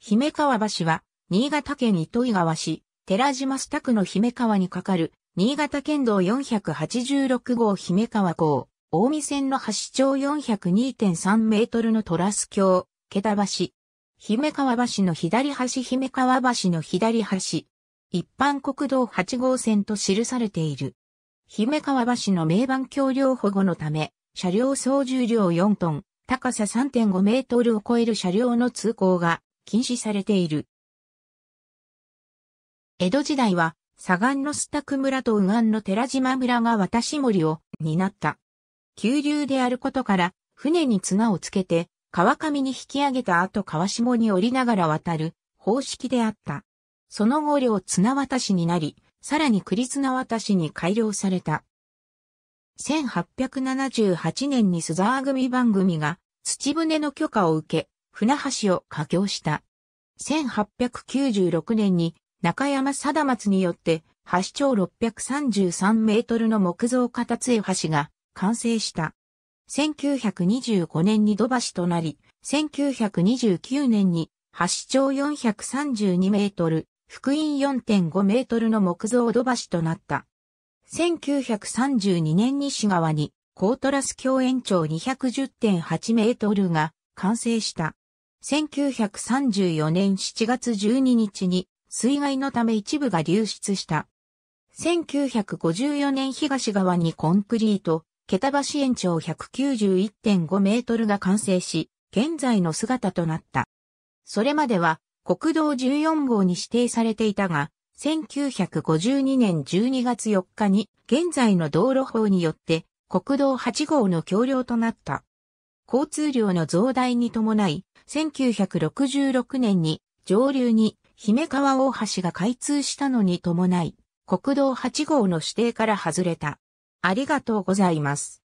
姫川橋は、新潟県糸魚川市、寺島支田区の姫川に架かる、新潟県道486号姫川港、大見線の橋長402.3メートルのトラス橋、桁橋。姫川橋の左端姫川橋の左端。一般国道8号線と記されている。姫川橋の名盤橋梁保護のため、車両総重量4トン、高さ3.5メートルを超える車両の通行が禁止されている。江戸時代は、左岸の須宅村と右岸の寺島村が渡し森を担った。急流であることから、船に綱をつけて、川上に引き上げた後川下に降りながら渡る方式であった。その後両綱渡しになり、さらに栗綱渡しに改良された。1878年に須沢組番組が土船の許可を受け、船橋を架橋した。1896年に中山貞松によって橋長633メートルの木造片杖橋が完成した。1925年に土橋となり、1929年に橋長432メートル、福音4.5メートルの木造土橋となった。1932年に市側にコートラス橋延長210.8メートルが完成した。1934年7月12日に水害のため一部が流出した。1954年東側にコンクリート、桁橋延長191.5メートルが完成し、現在の姿となった。それまでは国道14号に指定されていたが、1952年12月4日に現在の道路法によって国道8号の橋梁となった。交通量の増大に伴い、1966年に上流に姫川大橋が開通したのに伴い、国道8号の指定から外れた。ありがとうございます。